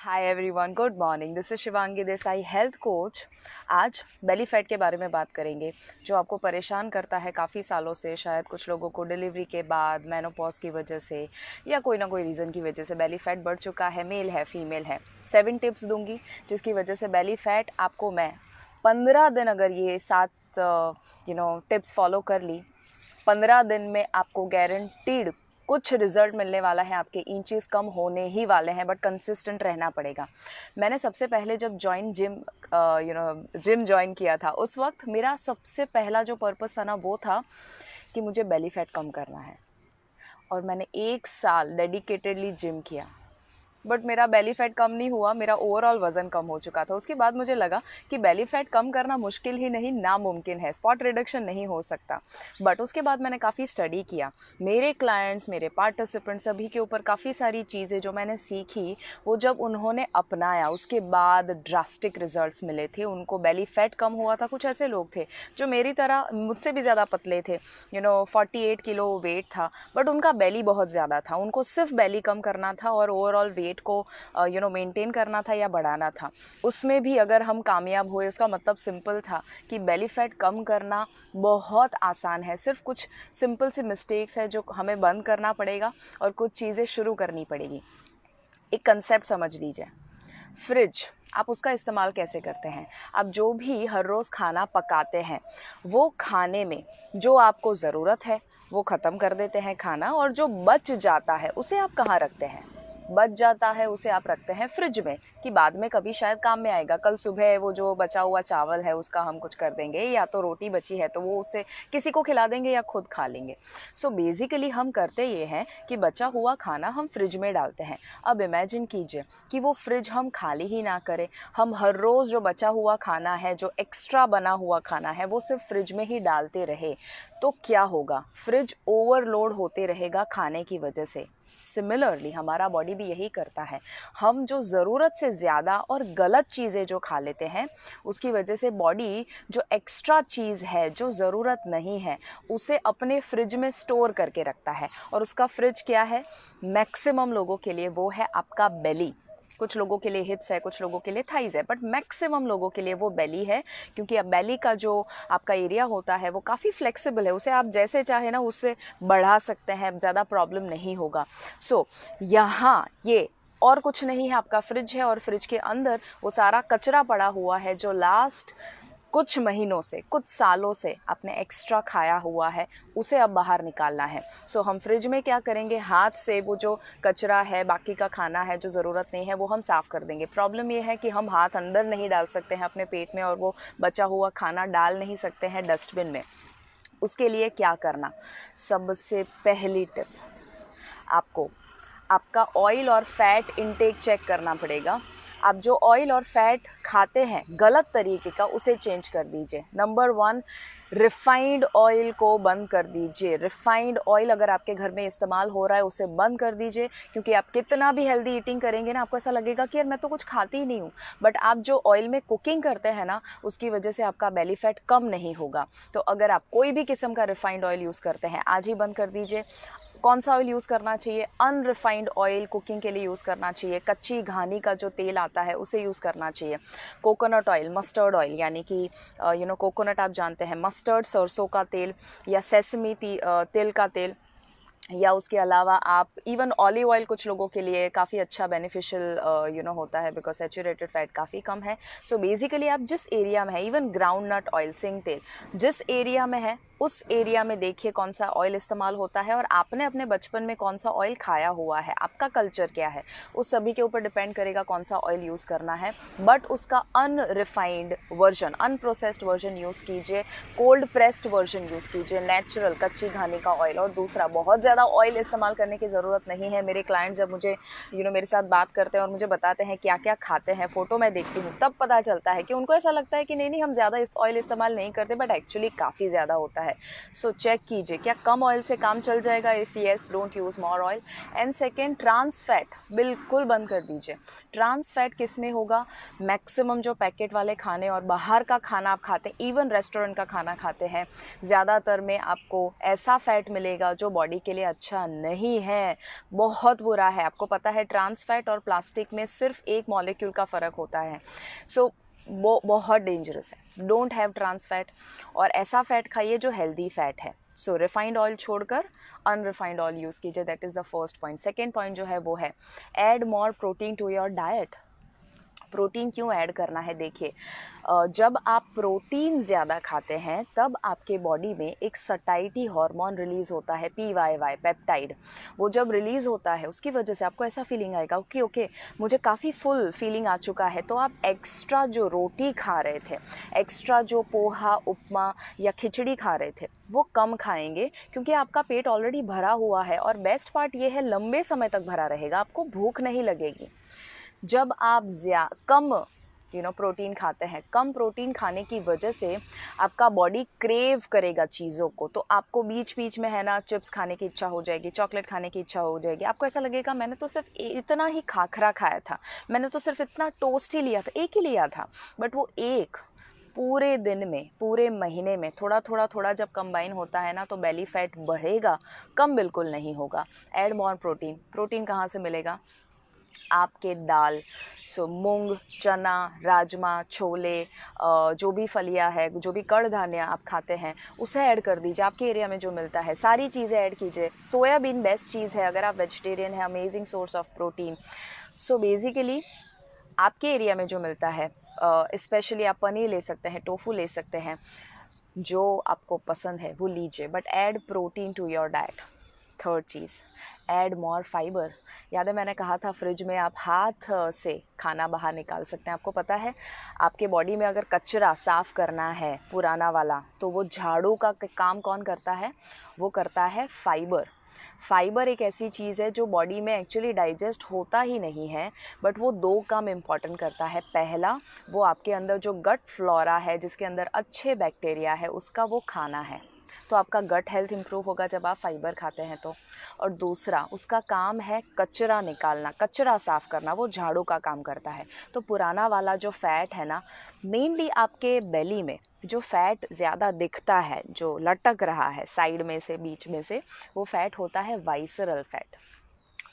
hi everyone good morning this is Shivangi Desai health coach आज belly fat के बारे में बात करेंगे जो आपको परेशान करता है काफ़ी सालों से शायद कुछ लोगों को डिलीवरी के बाद मैनोपॉज की वजह से या कोई ना कोई रीज़न की वजह से बेली फैट बढ़ चुका है मेल है फीमेल है सेवन टिप्स दूंगी जिसकी वजह से बेली फैट आपको मैं पंद्रह दिन अगर ये सात यू नो टिप्स फॉलो कर ली पंद्रह दिन में आपको गारंटीड कुछ रिजल्ट मिलने वाला है आपके इंचेस कम होने ही वाले हैं बट कंसिस्टेंट रहना पड़ेगा मैंने सबसे पहले जब join gym you know gym join किया था उस वक्त मेरा सबसे पहला जो पर्पज़ था ना वो था कि मुझे बेली फैट कम करना है और मैंने एक साल डेडिकेटेडली जिम किया बट मेरा बेली फैट कम नहीं हुआ मेरा ओवरऑल वजन कम हो चुका था उसके बाद मुझे लगा कि बेली फैट कम करना मुश्किल ही नहीं नामुमकिन है स्पॉट रिडक्शन नहीं हो सकता बट उसके बाद मैंने काफ़ी स्टडी किया मेरे क्लाइंट्स मेरे पार्टिसिपेंट सभी के ऊपर काफ़ी सारी चीज़ें जो मैंने सीखी वो जब उन्होंने अपनाया उसके बाद ड्रास्टिक रिजल्ट मिले थे उनको बेली फैट कम हुआ था कुछ ऐसे लोग थे जो मेरी तरह मुझसे भी ज़्यादा पतले थे you know forty kilo weight था बट उनका बेली बहुत ज़्यादा था उनको सिर्फ बेली कम करना था और ओवरऑल वेट वेट को यू नो मेंटेन करना था या बढ़ाना था उसमें भी अगर हम कामयाब हुए उसका मतलब सिंपल था कि बेली फैट कम करना बहुत आसान है सिर्फ कुछ सिंपल सी मिस्टेक्स है जो हमें बंद करना पड़ेगा और कुछ चीज़ें शुरू करनी पड़ेगी एक कंसेप्ट समझ लीजिए फ्रिज आप उसका इस्तेमाल कैसे करते हैं आप जो भी हर रोज़ खाना पकाते हैं वो खाने में जो आपको ज़रूरत है वो ख़त्म कर देते हैं खाना और जो बच जाता है उसे आप कहाँ रखते हैं बच जाता है उसे आप रखते हैं फ्रिज में कि बाद में कभी शायद काम में आएगा कल सुबह वो जो बचा हुआ चावल है उसका हम कुछ कर देंगे या तो रोटी बची है तो वो उसे किसी को खिला देंगे या खुद खा लेंगे सो so बेसिकली हम करते ये हैं कि बचा हुआ खाना हम फ्रिज में डालते हैं अब इमेजिन कीजिए कि वो फ्रिज हम खाली ही ना करें हम हर रोज़ जो बचा हुआ खाना है जो एक्स्ट्रा बना हुआ खाना है वो सिर्फ फ्रिज में ही डालते रहे तो क्या होगा फ्रिज ओवरलोड होते रहेगा खाने की वजह से सिमिलरली हमारा बॉडी भी यही करता है हम जो ज़रूरत से ज़्यादा और गलत चीज़ें जो खा लेते हैं उसकी वजह से बॉडी जो एक्स्ट्रा चीज़ है जो ज़रूरत नहीं है उसे अपने फ्रिज में स्टोर करके रखता है और उसका फ्रिज क्या है मैक्सिमम लोगों के लिए वो है आपका बेली कुछ लोगों के लिए हिप्स है कुछ लोगों के लिए थाइज है बट मैक्सिमम लोगों के लिए वो बेली है क्योंकि अब बेली का जो आपका एरिया होता है वो काफ़ी फ्लेक्सिबल है उसे आप जैसे चाहे ना उससे बढ़ा सकते हैं ज़्यादा प्रॉब्लम नहीं होगा सो so, यहाँ ये और कुछ नहीं है आपका फ्रिज है और फ्रिज के अंदर वो सारा कचरा पड़ा हुआ है जो लास्ट कुछ महीनों से कुछ सालों से आपने एक्स्ट्रा खाया हुआ है उसे अब बाहर निकालना है सो so, हम फ्रिज में क्या करेंगे हाथ से वो जो कचरा है बाकी का खाना है जो ज़रूरत नहीं है वो हम साफ़ कर देंगे प्रॉब्लम ये है कि हम हाथ अंदर नहीं डाल सकते हैं अपने पेट में और वो बचा हुआ खाना डाल नहीं सकते हैं डस्टबिन में उसके लिए क्या करना सबसे पहली टिप आपको आपका ऑयल और फैट इनटेक चेक करना पड़ेगा आप जो ऑयल और फैट खाते हैं गलत तरीके का उसे चेंज कर दीजिए नंबर वन रिफाइंड ऑयल को बंद कर दीजिए रिफाइंड ऑयल अगर आपके घर में इस्तेमाल हो रहा है उसे बंद कर दीजिए क्योंकि आप कितना भी हेल्दी ईटिंग करेंगे ना आपको ऐसा लगेगा कि यार मैं तो कुछ खाती ही नहीं हूँ बट आप जो ऑयल में कुकिंग करते हैं ना उसकी वजह से आपका बेली फैट कम नहीं होगा तो अगर आप कोई भी किस्म का रिफाइंड ऑयल यूज़ करते हैं आज ही बंद कर दीजिए कौन सा ऑयल यूज़ करना चाहिए अनरिफाइंड ऑयल कुकिंग के लिए यूज़ करना चाहिए कच्ची घानी का जो तेल आता है उसे यूज़ करना चाहिए कोकोनट ऑयल मस्टर्ड ऑयल यानी कि यू नो कोकोनट आप जानते हैं मस्टर्ड सरसों का तेल या सेसमी uh, तिल का तेल या उसके अलावा आप इवन ऑलिव ऑयल कुछ लोगों के लिए काफ़ी अच्छा बेनिफिशियल यू नो होता है बिकॉज सेचूरेटेड फैट काफ़ी कम है सो so बेसिकली आप जिस एरिया में है इवन ग्राउंड नट ऑयल सिंग तेल जिस एरिया में है उस एरिया में देखिए कौन सा ऑयल इस्तेमाल होता है और आपने अपने बचपन में कौन सा ऑयल खाया हुआ है आपका कल्चर क्या है उस सभी के ऊपर डिपेंड करेगा कौन सा ऑयल यूज़ करना है बट उसका unrefined version unprocessed version use कीजिए कोल्ड प्रेस्ड वर्जन यूज़ कीजिए नेचुरल कच्ची घानी का ऑयल और दूसरा बहुत ज़्यादा ज़्यादा ऑयल इस्तेमाल करने की ज़रूरत नहीं है मेरे क्लाइंट जब मुझे यू नो मेरे साथ बात करते हैं और मुझे बताते हैं क्या क्या खाते हैं फ़ोटो मैं देखती हूँ तब पता चलता है कि उनको ऐसा लगता है कि नहीं नहीं हम ज़्यादा इस ऑयल इस्तेमाल नहीं करते बट एक्चुअली काफ़ी ज़्यादा होता है सो चेक कीजिए क्या कम ऑयल से काम चल जाएगा if yes don't use more oil and second trans fat बिल्कुल बंद कर दीजिए ट्रांस फैट किस में होगा मैक्सिमम जो पैकेट वाले खाने और बाहर का खाना आप खाते हैं इवन रेस्टोरेंट का खाना खाते हैं ज़्यादातर में आपको ऐसा फैट मिलेगा जो बॉडी के लिए अच्छा नहीं है बहुत बुरा है आपको पता है ट्रांस फैट और प्लास्टिक में सिर्फ एक मॉलिक्यूल का फ़र्क होता है सो so, वो बहुत डेंजरस है डोंट हैव ट्रांस फैट और ऐसा फैट खाइए जो हेल्दी फैट है सो रिफाइंड ऑयल छोड़कर अनरिफाइंड ऑयल यूज़ कीजिए that is the first point second point जो है वो है add more protein to your diet protein क्यों ऐड करना है देखिए जब आप प्रोटीन ज़्यादा खाते हैं तब आपके बॉडी में एक सटाइटी हार्मोन रिलीज़ होता है पी वाई वाई पेप्टाइड वो जब रिलीज़ होता है उसकी वजह से आपको ऐसा फीलिंग आएगा ओके ओके मुझे काफ़ी फुल फीलिंग आ चुका है तो आप एक्स्ट्रा जो रोटी खा रहे थे एक्स्ट्रा जो पोहा उपमा या खिचड़ी खा रहे थे वो कम खाएंगे क्योंकि आपका पेट ऑलरेडी भरा हुआ है और बेस्ट पार्ट ये है लंबे समय तक भरा रहेगा आपको भूख नहीं लगेगी जब आप ज्या कम यू नो प्रोटीन खाते हैं कम प्रोटीन खाने की वजह से आपका बॉडी क्रेव करेगा चीज़ों को तो आपको बीच बीच में है ना चिप्स खाने की इच्छा हो जाएगी चॉकलेट खाने की इच्छा हो जाएगी आपको ऐसा लगेगा मैंने तो सिर्फ इतना ही खाखरा खाया था मैंने तो सिर्फ इतना टोस्ट ही लिया था एक ही लिया था बट वो एक पूरे दिन में पूरे महीने में थोड़ा थोड़ा थोड़ा जब कंबाइन होता है ना तो बेली फैट बढ़ेगा कम बिल्कुल नहीं होगा एड मोर प्रोटीन प्रोटीन कहाँ से मिलेगा आपके दाल सो मूंग चना राजमा छोले जो भी फलिया है जो भी कड़ धान्य आप खाते हैं उसे ऐड कर दीजिए आपके एरिया में जो मिलता है सारी चीज़ें ऐड कीजिए सोयाबीन बेस्ट चीज़ है अगर आप वेजिटेरियन है amazing source of protein so basically आपके एरिया में जो मिलता है स्पेशली आप पनीर ले सकते हैं टोफू ले सकते हैं जो आपको पसंद है वो लीजिए but add protein to your diet third चीज़ एड मोर फाइबर याद है मैंने कहा था फ्रिज में आप हाथ से खाना बाहर निकाल सकते हैं आपको पता है आपके बॉडी में अगर कचरा साफ़ करना है पुराना वाला तो वो झाड़ू का काम कौन करता है वो करता है फाइबर फाइबर एक ऐसी चीज़ है जो बॉडी में एक्चुअली डाइजेस्ट होता ही नहीं है बट वो दो काम इम्पॉर्टेंट करता है पहला वो आपके अंदर जो गट फ्लोरा है जिसके अंदर अच्छे बैक्टीरिया है उसका वो खाना है तो आपका गट हेल्थ इंप्रूव होगा जब आप फाइबर खाते हैं तो और दूसरा उसका काम है कचरा निकालना कचरा साफ़ करना वो झाड़ू का काम करता है तो पुराना वाला जो फैट है ना मेनली आपके बेली में जो फैट ज़्यादा दिखता है जो लटक रहा है साइड में से बीच में से वो फैट होता है वाइसरल फैट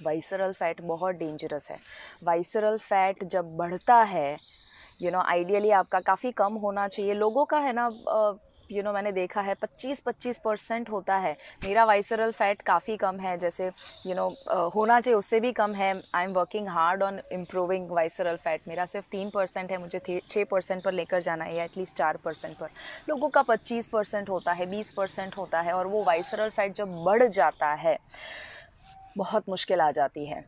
वाइसरल फैट बहुत डेंजरस है वाइसरल फैट जब बढ़ता है यू नो आइडियली आपका काफ़ी कम होना चाहिए लोगों का है ना यू नो मैंने देखा है 25-25 परसेंट होता है मेरा वाइसरल फैट काफ़ी कम है जैसे यू नो होना चाहिए उससे भी कम है I am working hard on improving visceral fat मेरा सिर्फ तीन परसेंट है मुझे छः परसेंट पर लेकर जाना है या एटलीस्ट चार परसेंट पर लोगों का पच्चीस परसेंट होता है बीस परसेंट होता है और वो वाइसरल फैट जब बढ़ जाता है बहुत मुश्किल आ जाती है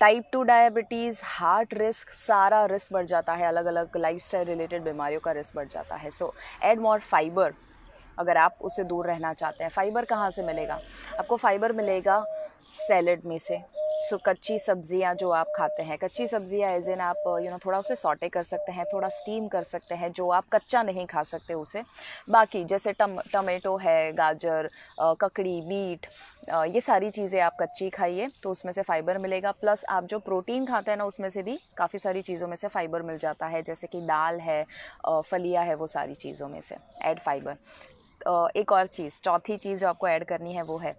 type two diabetes heart risk सारा रिस्क बढ़ जाता है अलग अलग लाइफ स्टाइल रिलेटेड बीमारियों का रिस्क बढ़ जाता है सो एड मोर फाइबर अगर आप उसे दूर रहना चाहते हैं फाइबर कहाँ से मिलेगा आपको फाइबर मिलेगा सैलड में से सो so, कच्ची सब्जियां जो आप खाते हैं कच्ची सब्जियां एज इन आप यू you नो know, थोड़ा उसे सॉटे कर सकते हैं थोड़ा स्टीम कर सकते हैं जो आप कच्चा नहीं खा सकते उसे बाकी जैसे टम टमेटो है गाजर ककड़ी बीट ये सारी चीज़ें आप कच्ची खाइए तो उसमें से फाइबर मिलेगा प्लस आप जो प्रोटीन खाते हैं ना उसमें से भी काफ़ी सारी चीज़ों में से फाइबर मिल जाता है जैसे कि दाल है फलिया है वो सारी चीज़ों में से एड फाइबर एक और चीज़ चौथी चीज़ जो आपको ऐड करनी है वो है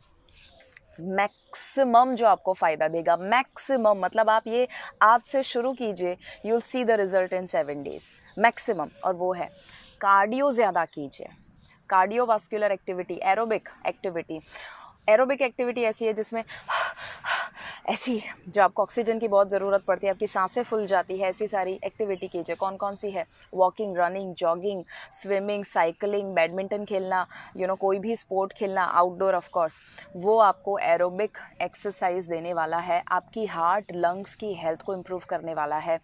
मैक्सिमम जो आपको फ़ायदा देगा मैक्सिमम मतलब आप ये आज से शुरू कीजिए you'll see the result in seven days maximum और वो है कार्डियो ज़्यादा कीजिए cardiovascular activity aerobic activity aerobic activity ऐसी है जिसमें ऐसी जो आपको ऑक्सीजन की बहुत ज़रूरत पड़ती है आपकी सांसें फुल जाती है ऐसी सारी एक्टिविटी कीजिए कौन कौन सी है walking running jogging swimming cycling badminton खेलना यू you नो know, कोई भी स्पोर्ट खेलना आउटडोर ऑफकोर्स वो आपको एरोबिक एक्सरसाइज देने वाला है आपकी हार्ट लंग्स की हेल्थ को इम्प्रूव करने वाला है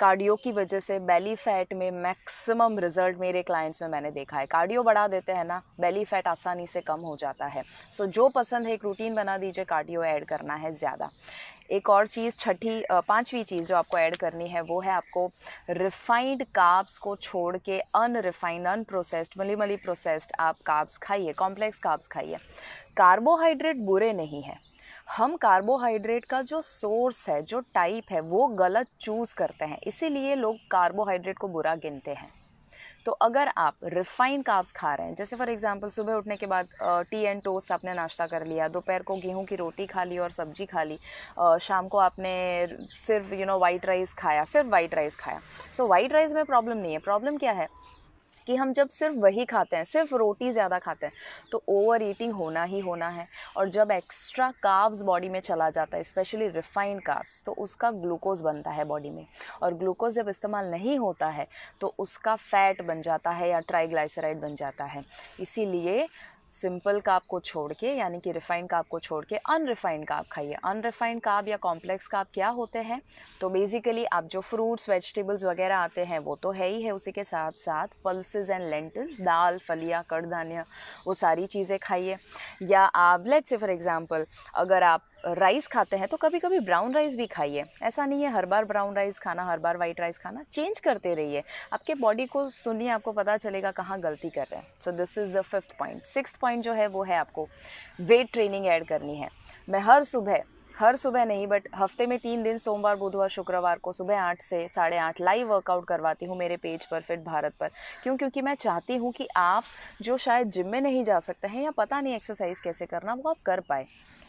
कार्डियो की वजह से बेली फैट में मैक्सिमम रिजल्ट मेरे क्लाइंट्स में मैंने देखा है कार्डियो बढ़ा देते हैं ना बेली फैट आसानी से कम हो जाता है सो so, जो पसंद है एक रूटीन बना दीजिए कार्डियो ऐड करना है ज़्यादा एक और चीज़ छठी पांचवी चीज़ जो आपको ऐड करनी है वो है आपको रिफाइंड काब्स को छोड़ के अनरिफाइंड अनप्रोसेस्ड मली मली प्रोसेस्ड आप काब्स खाइए कॉम्प्लेक्स काब्स खाइए कार्बोहाइड्रेट बुरे नहीं हैं हम कार्बोहाइड्रेट का जो सोर्स है जो टाइप है वो गलत चूज़ करते हैं इसीलिए लोग कार्बोहाइड्रेट को बुरा गिनते हैं तो अगर आप रिफ़ाइंड काव्स खा रहे हैं जैसे फॉर एग्जांपल सुबह उठने के बाद टी एंड टोस्ट आपने नाश्ता कर लिया दोपहर को गेहूं की रोटी खा ली और सब्जी खा ली शाम को आपने सिर्फ यू नो वाइट राइस खाया सिर्फ वाइट राइस खाया सो वाइट राइस में प्रॉब्लम नहीं है प्रॉब्लम क्या है कि हम जब सिर्फ वही खाते हैं सिर्फ रोटी ज़्यादा खाते हैं तो ओवर ईटिंग होना ही होना है और जब एक्स्ट्रा काव्स बॉडी में चला जाता है स्पेशली रिफाइंड काव्स तो उसका ग्लूकोज बनता है बॉडी में और ग्लूकोज जब इस्तेमाल नहीं होता है तो उसका फैट बन जाता है या ट्राइग्लाइसराइड बन जाता है इसीलिए सिंपल काप को छोड़ के यानी कि रिफाइंड काप को छोड़ के अनरिफाइंड काप खाइए अनरिफाइंड काप या कॉम्प्लेक्स काप क्या होते हैं तो बेसिकली आप जो फ्रूट्स वेजिटेबल्स वगैरह आते हैं वो तो है ही है उसी के साथ साथ पल्सेस एंड लेंटल्स दाल फलियाँ कड़ धान्य वो सारी चीज़ें खाइए या आप लेट से फॉर एग्ज़ाम्पल अगर आप राइस खाते हैं तो कभी कभी ब्राउन राइस भी खाइए ऐसा नहीं है हर बार ब्राउन राइस खाना हर बार वाइट राइस खाना चेंज करते रहिए आपके बॉडी को सुनिए आपको पता चलेगा कहाँ गलती कर रहे हैं so this is the fifth point six point जो है वो है आपको वेट ट्रेनिंग ऐड करनी है मैं हर सुबह हर सुबह नहीं बट हफ्ते में तीन दिन सोमवार बुधवार शुक्रवार को सुबह आठ से साढ़े आठ लाइव वर्कआउट करवाती हूँ मेरे पेज पर फिट भारत पर क्यों क्योंकि मैं चाहती हूँ कि आप जो शायद जिम में नहीं जा सकते हैं या पता नहीं एक्सरसाइज कैसे करना वो आप कर पाए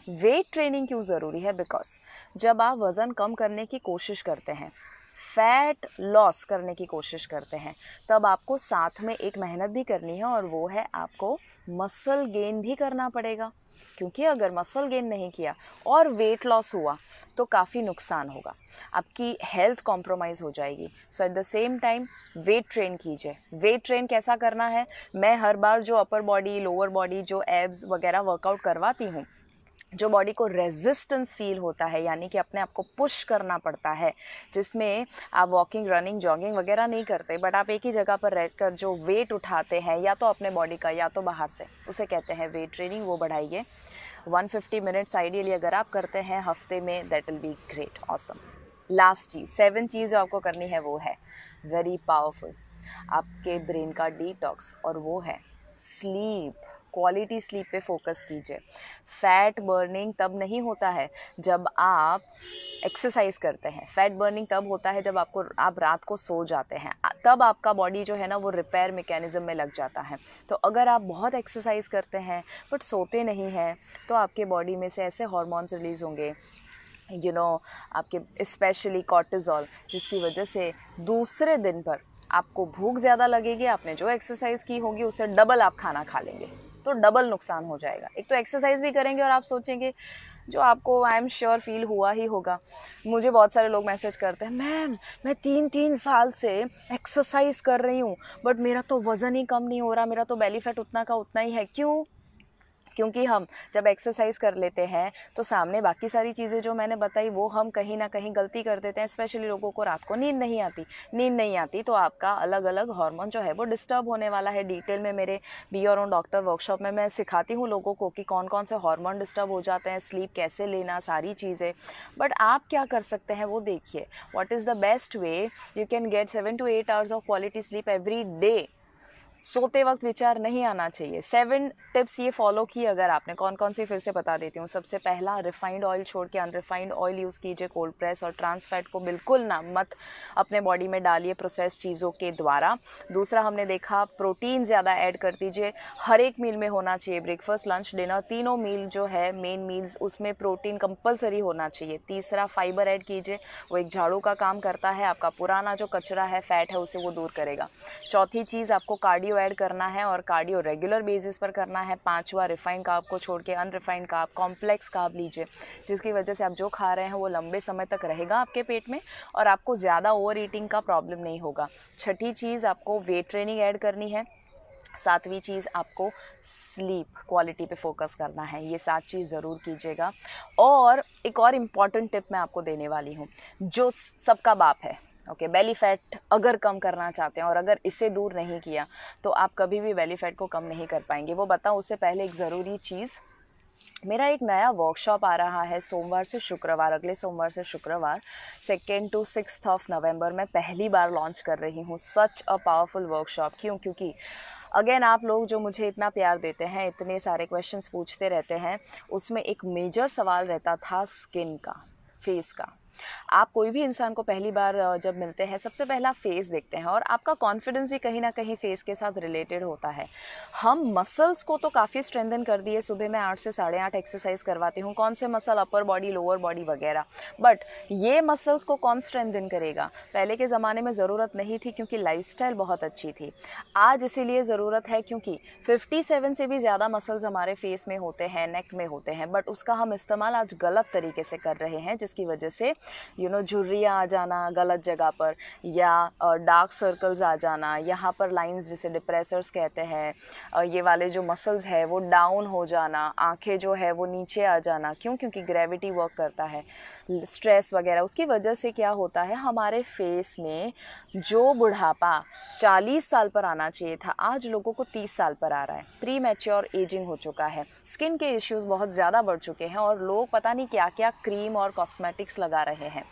वेट ट्रेनिंग क्यों ज़रूरी है बिकॉज जब आप वज़न कम करने की कोशिश करते हैं फैट लॉस करने की कोशिश करते हैं तब आपको साथ में एक मेहनत भी करनी है और वो है आपको मसल गेन भी करना पड़ेगा क्योंकि अगर मसल गेन नहीं किया और वेट लॉस हुआ तो काफ़ी नुकसान होगा आपकी हेल्थ कॉम्प्रोमाइज हो जाएगी so at the same time weight train कीजिए वेट ट्रेन कैसा करना है मैं हर बार जो अपर बॉडी लोअर बॉडी जो एब्स वगैरह वर्कआउट करवाती हूँ जो बॉडी को रेजिस्टेंस फील होता है यानी कि अपने आप को पुश करना पड़ता है जिसमें आप वॉकिंग रनिंग जॉगिंग वगैरह नहीं करते बट आप एक ही जगह पर रहकर जो वेट उठाते हैं या तो अपने बॉडी का या तो बाहर से उसे कहते हैं वेट ट्रेनिंग वो बढ़ाइए 150 मिनट्स आइडियली अगर आप करते हैं हफ्ते में that will be great awesome last चीज़ सेवन चीज़ जो आपको करनी है वो है वेरी पावरफुल आपके ब्रेन का डी और वो है स्लीप क्वालिटी स्लीप पे फोकस कीजिए फैट बर्निंग तब नहीं होता है जब आप एक्सरसाइज करते हैं फैट बर्निंग तब होता है जब आपको आप रात को सो जाते हैं तब आपका बॉडी जो है ना वो रिपेयर मेकेनिज़्म में लग जाता है तो अगर आप बहुत एक्सरसाइज करते हैं बट सोते नहीं हैं तो आपके बॉडी में से ऐसे हॉर्मोन्स रिलीज़ होंगे यू you नो know, आपके स्पेशली कॉर्टिजॉल जिसकी वजह से दूसरे दिन पर आपको भूख ज़्यादा लगेगी आपने जो एक्सरसाइज की होगी उससे डबल आप खाना खा लेंगे तो डबल नुकसान हो जाएगा एक तो एक्सरसाइज भी करेंगे और आप सोचेंगे जो आपको आई एम श्योर फील हुआ ही होगा मुझे बहुत सारे लोग मैसेज करते हैं मैम मैं तीन तीन साल से एक्सरसाइज कर रही हूँ बट मेरा तो वज़न ही कम नहीं हो रहा मेरा तो बेली फैट उतना का उतना ही है क्यों क्योंकि हम जब एक्सरसाइज कर लेते हैं तो सामने बाकी सारी चीज़ें जो मैंने बताई वो हम कहीं ना कहीं गलती कर देते हैं स्पेशली लोगों को रात को नींद नहीं आती नींद नहीं आती तो आपका अलग अलग हार्मोन जो है वो डिस्टर्ब होने वाला है डिटेल में मेरे बी और डॉक्टर वर्कशॉप में मैं सिखाती हूँ लोगों को कि कौन कौन से हार्मोन डिस्टर्ब हो जाते हैं स्लीप कैसे लेना सारी चीज़ें बट आप क्या कर सकते हैं वो देखिए what is the best way you can get seven to eight hours of quality sleep every day सोते वक्त विचार नहीं आना चाहिए सेवन टिप्स ये फॉलो की अगर आपने कौन कौन सी फिर से बता देती हूँ सबसे पहला रिफाइंड ऑयल छोड़ के अनरिफाइंड ऑयल यूज़ कीजिए कोल्ड प्रेस और ट्रांस फैट को बिल्कुल ना मत अपने बॉडी में डालिए प्रोसेस चीज़ों के द्वारा दूसरा हमने देखा प्रोटीन ज़्यादा ऐड कर दीजिए हर एक मील में होना चाहिए ब्रेकफास्ट लंच डिनर तीनों मील जो है मेन मील्स उसमें प्रोटीन कंपलसरी होना चाहिए तीसरा फाइबर ऐड कीजिए वो एक झाड़ू का काम करता है आपका पुराना जो कचरा है फैट है उसे वो दूर करेगा चौथी चीज़ आपको कार्डियो कार्डियो ऐड करना है और कार्डियो रेगुलर बेसिस पर करना है पाँचवा रिफाइंड काप को छोड़ के अनरिफाइंड काप कॉम्प्लेक्स काप लीजिए जिसकी वजह से आप जो खा रहे हैं वो लंबे समय तक रहेगा आपके पेट में और आपको ज़्यादा ओवर ईटिंग का प्रॉब्लम नहीं होगा छठी चीज़ आपको वेट ट्रेनिंग ऐड करनी है सातवीं चीज़ आपको स्लीप क्वालिटी पे फोकस करना है ये सात चीज़ ज़रूर कीजिएगा और एक और इम्पॉर्टेंट टिप मैं आपको देने वाली हूँ जो सबका बाप है ओके बेली फैट अगर कम करना चाहते हैं और अगर इसे दूर नहीं किया तो आप कभी भी बेली फैट को कम नहीं कर पाएंगे वो बताऊँ उससे पहले एक ज़रूरी चीज़ मेरा एक नया वर्कशॉप आ रहा है सोमवार से शुक्रवार अगले सोमवार से शुक्रवार सेकेंड टू सिक्स ऑफ नवंबर मैं पहली बार लॉन्च कर रही हूँ सच अ पावरफुल वर्कशॉप क्यों क्योंकि अगेन आप लोग जो मुझे इतना प्यार देते हैं इतने सारे क्वेश्चंस पूछते रहते हैं उसमें एक मेजर सवाल रहता था स्किन का फेस का आप कोई भी इंसान को पहली बार जब मिलते हैं सबसे पहला फेस देखते हैं और आपका कॉन्फिडेंस भी कहीं ना कहीं फेस के साथ रिलेटेड होता है हम मसल्स को तो काफ़ी स्ट्रेंथन कर दिए सुबह मैं आठ से साढ़े आठ एक्सरसाइज करवाती हूँ कौन से muscle upper body lower body वगैरह बट ये मसल्स को कौन स्ट्रेंथन करेगा पहले के ज़माने में ज़रूरत नहीं थी क्योंकि लाइफ बहुत अच्छी थी आज इसीलिए ज़रूरत है क्योंकि फिफ्टी से भी ज़्यादा मसल्स हमारे फेस में होते हैं नेक में होते हैं बट उसका हम इस्तेमाल आज गलत तरीके से कर रहे हैं जिसकी वजह से यू नो झुर्रियाँ आ जाना गलत जगह पर या डार्क सर्कल्स आ जाना यहाँ पर लाइंस जिसे डिप्रेसर्स कहते हैं ये वाले जो मसल्स है वो डाउन हो जाना आंखें जो है वो नीचे आ जाना क्यों क्योंकि ग्रेविटी वर्क करता है स्ट्रेस वगैरह उसकी वजह से क्या होता है हमारे फेस में जो बुढ़ापा चालीस साल पर आना चाहिए था आज लोगों को तीस साल पर आ रहा है प्री मैच्योर एजिंग हो चुका है स्किन के इश्यूज बहुत ज़्यादा बढ़ चुके हैं और लोग पता नहीं क्या क्या क्रीम और कॉस्मेटिक्स लगा रहे रहे हैं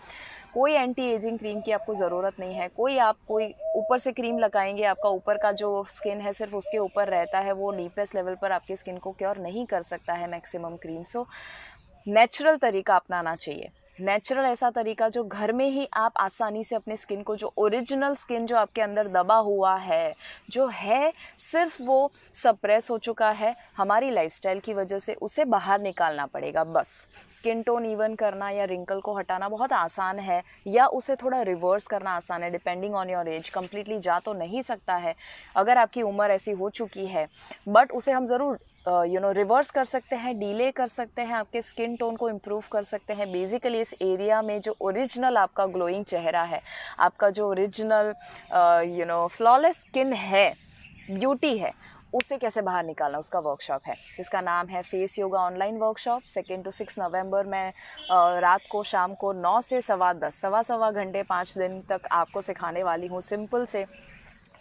कोई एंटी एजिंग क्रीम की आपको ज़रूरत नहीं है कोई आप कोई ऊपर से क्रीम लगाएंगे आपका ऊपर का जो स्किन है सिर्फ उसके ऊपर रहता है वो डीपनेस लेवल पर आपकी स्किन को क्योर नहीं कर सकता है मैक्सिमम क्रीम सो नेचुरल तरीका अपनाना चाहिए नेचुरल ऐसा तरीका जो घर में ही आप आसानी से अपने स्किन को जो ओरिजिनल स्किन जो आपके अंदर दबा हुआ है जो है सिर्फ वो सप्रेस हो चुका है हमारी लाइफस्टाइल की वजह से उसे बाहर निकालना पड़ेगा बस स्किन टोन इवन करना या रिंकल को हटाना बहुत आसान है या उसे थोड़ा रिवर्स करना आसान है depending on your age completely जा तो नहीं सकता है अगर आपकी उम्र ऐसी हो चुकी है बट उसे हम ज़रूर यू नो रिवर्स कर सकते हैं डीले कर सकते हैं आपके स्किन टोन को इम्प्रूव कर सकते हैं बेसिकली इस एरिया में जो ओरिजिनल आपका ग्लोइंग चेहरा है आपका जो original you know flawless skin है ब्यूटी है उसे कैसे बाहर निकालना उसका वर्कशॉप है जिसका नाम है face yoga online workshop second to six नवंबर में रात को शाम को नौ से सवा दस सवा सवा घंटे पाँच दिन तक आपको सिखाने वाली हूँ सिंपल से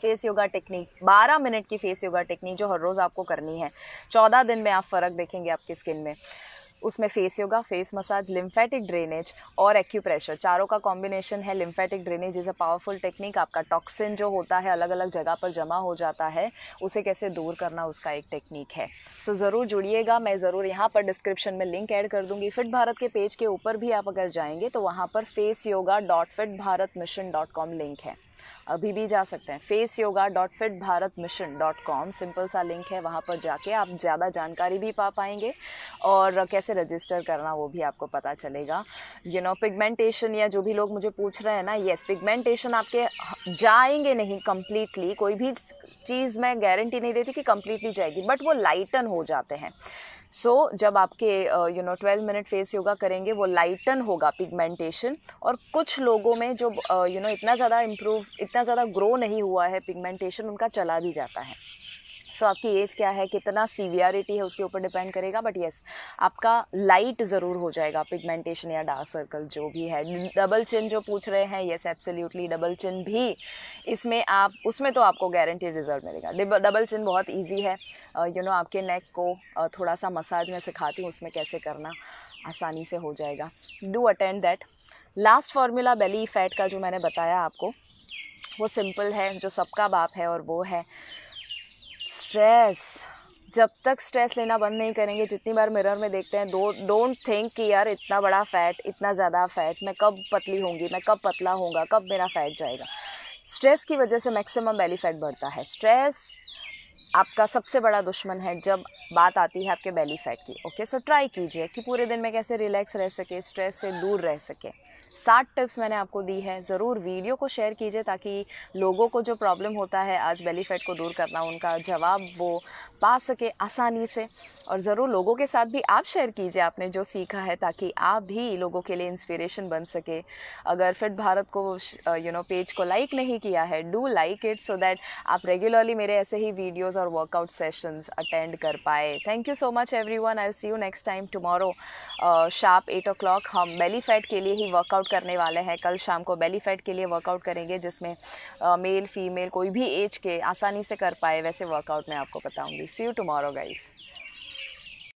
फेस योगा टेक्निक 12 मिनट की फेस योगा टेक्निक जो हर रोज़ आपको करनी है 14 दिन में आप फ़र्क देखेंगे आपकी स्किन में उसमें face yoga face massage lymphatic drainage और एक्यूप्रेशर चारों का कॉम्बिनेशन है lymphatic drainage is a powerful technique आपका टॉक्सिन जो होता है अलग अलग जगह पर जमा हो जाता है उसे कैसे दूर करना उसका एक टेक्निक है सो so, ज़रूर जुड़िएगा मैं ज़रूर यहाँ पर डिस्क्रिप्शन में लिंक ऐड कर दूँगी फिट भारत के पेज के ऊपर भी आप अगर जाएंगे तो वहाँ पर face yoga dot fit Bharat mission dot com link है अभी भी जा सकते हैं face yoga dot fit Bharat mission dot com simple सा लिंक है वहाँ पर जाके आप ज़्यादा जानकारी भी पा पाएंगे और कैसे रजिस्टर करना वो भी आपको पता चलेगा यू नो पिगमेंटेशन या जो भी लोग मुझे पूछ रहे हैं ना येस पिगमेंटेशन आपके जाएंगे नहीं कम्प्लीटली कोई भी चीज़ मैं गारंटी नहीं देती कि कम्प्लीटली जाएगी बट वो लाइटन हो जाते हैं सो so, जब आपके you know twelve minute face yoga करेंगे वो लाइटन होगा पिगमेंटेशन और कुछ लोगों में जो you uh, know you know, इतना ज़्यादा इम्प्रूव इतना ज़्यादा ग्रो नहीं हुआ है पिगमेंटेशन उनका चला भी जाता है सो आपकी एज क्या है कितना सीवियरिटी है उसके ऊपर डिपेंड करेगा बट येस आपका लाइट ज़रूर हो जाएगा पिगमेंटेशन या डार्क सर्कल जो भी है डबल चिन जो पूछ रहे हैं येस एब्सोल्युटली डबल चिन भी इसमें आप उसमें तो आपको गारंटी रिजल्ट मिलेगा डबल चिन बहुत ईजी है you uh, know you know, आपके नेक को uh, थोड़ा सा मसाज मैं सिखाती हूँ उसमें कैसे करना आसानी से हो जाएगा do attend that last formula belly fat का जो मैंने बताया आपको वो सिंपल है जो सबका बाप है और वो है स्ट्रेस जब तक स्ट्रेस लेना बंद नहीं करेंगे जितनी बार मिरर में देखते हैं दो डोंट थिंक कि यार इतना बड़ा फैट इतना ज़्यादा फैट मैं कब पतली होंगी मैं कब पतला होंगे कब मेरा फैट जाएगा स्ट्रेस की वजह से मैक्सिमम बेली फैट बढ़ता है स्ट्रेस आपका सबसे बड़ा दुश्मन है जब बात आती है आपके बेली फैट की ओके सो ट्राई कीजिए कि पूरे दिन में कैसे रिलैक्स रह सके स्ट्रेस से दूर रह सके सात टिप्स मैंने आपको दी है ज़रूर वीडियो को शेयर कीजिए ताकि लोगों को जो प्रॉब्लम होता है आज बेली फैट को दूर करना उनका जवाब वो पा सके आसानी से और ज़रूर लोगों के साथ भी आप शेयर कीजिए आपने जो सीखा है ताकि आप भी लोगों के लिए इंस्पिरेशन बन सके अगर फिट भारत को यू नो पेज को लाइक नहीं किया है do like it so that आप रेगुलरली मेरे ऐसे ही वीडियोस और वर्कआउट सेशंस अटेंड कर पाए thank you so much every I see you next time tomorrow sharp at ओ हम बेली फैट के लिए ही वर्कआउट वर्कआउट करने वाले हैं कल शाम को बेली फैट के लिए वर्कआउट करेंगे जिसमें मेल फीमेल कोई भी एज के आसानी से कर पाए वैसे वर्कआउट मैं आपको बताऊँगी सी यू टुमारो गाइज़